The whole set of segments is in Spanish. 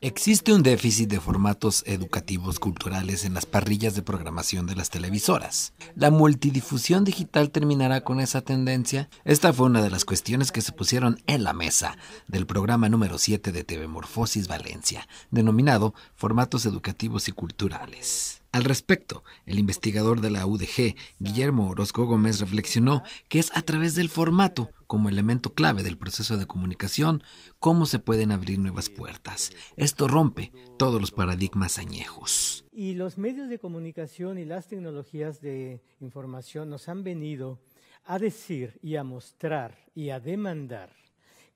Existe un déficit de formatos educativos culturales en las parrillas de programación de las televisoras. La multidifusión digital terminará con esa tendencia. Esta fue una de las cuestiones que se pusieron en la mesa del programa número 7 de TV Morfosis Valencia, denominado Formatos Educativos y Culturales. Al respecto, el investigador de la UDG, Guillermo Orozco Gómez, reflexionó que es a través del formato, como elemento clave del proceso de comunicación, cómo se pueden abrir nuevas puertas. Esto rompe todos los paradigmas añejos. Y los medios de comunicación y las tecnologías de información nos han venido a decir y a mostrar y a demandar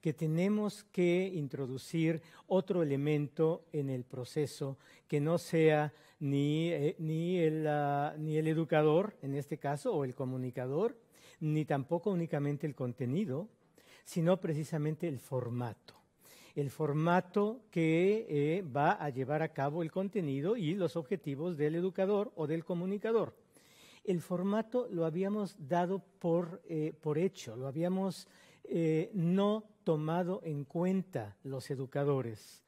que tenemos que introducir otro elemento en el proceso que no sea ni, eh, ni, el, ah, ni el educador, en este caso, o el comunicador, ni tampoco únicamente el contenido, sino precisamente el formato el formato que eh, va a llevar a cabo el contenido y los objetivos del educador o del comunicador. El formato lo habíamos dado por, eh, por hecho, lo habíamos eh, no tomado en cuenta los educadores,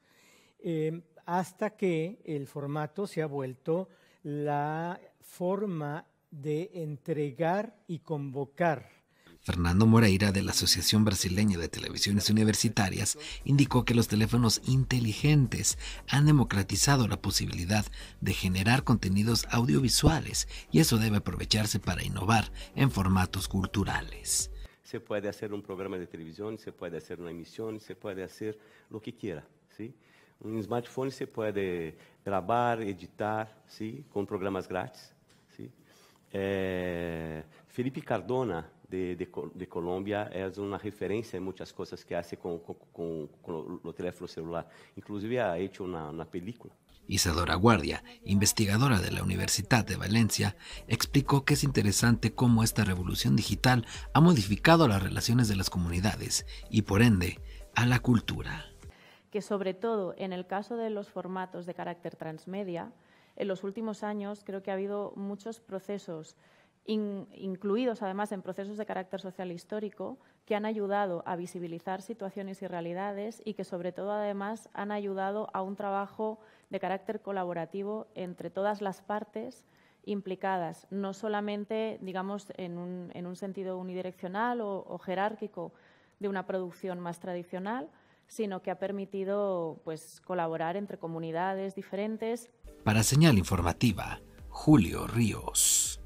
eh, hasta que el formato se ha vuelto la forma de entregar y convocar Fernando Moreira, de la Asociación Brasileña de Televisiones Universitarias, indicó que los teléfonos inteligentes han democratizado la posibilidad de generar contenidos audiovisuales y eso debe aprovecharse para innovar en formatos culturales. se puede hacer un programa de televisión, se puede hacer una emisión, se puede hacer lo que quiera, ¿sí? Un smartphone se puede grabar, editar, ¿sí? Con programas gratis, ¿sí? Eh, Felipe Cardona de, Colombia es una referencia en muchas cosas que hace con, con, los teléfonos celular. Inclusive ha hecho una, una película. Isadora Guardia, investigadora de la Universidad de Valencia, explicó que es interesante cómo esta revolución digital ha modificado las relaciones de las comunidades y por ende a la cultura. Que sobre todo en el caso de los formatos de carácter transmedia, en los últimos años creo que ha habido muchos procesos incluidos además en procesos de carácter social histórico que han ayudado a visibilizar situaciones y realidades y que sobre todo además han ayudado a un trabajo de carácter colaborativo entre todas las partes implicadas, no solamente, digamos, en un, sentido unidireccional o, jerárquico de una producción más tradicional, sino que ha permitido pues, colaborar entre comunidades diferentes. Para señal informativa, Julio Ríos.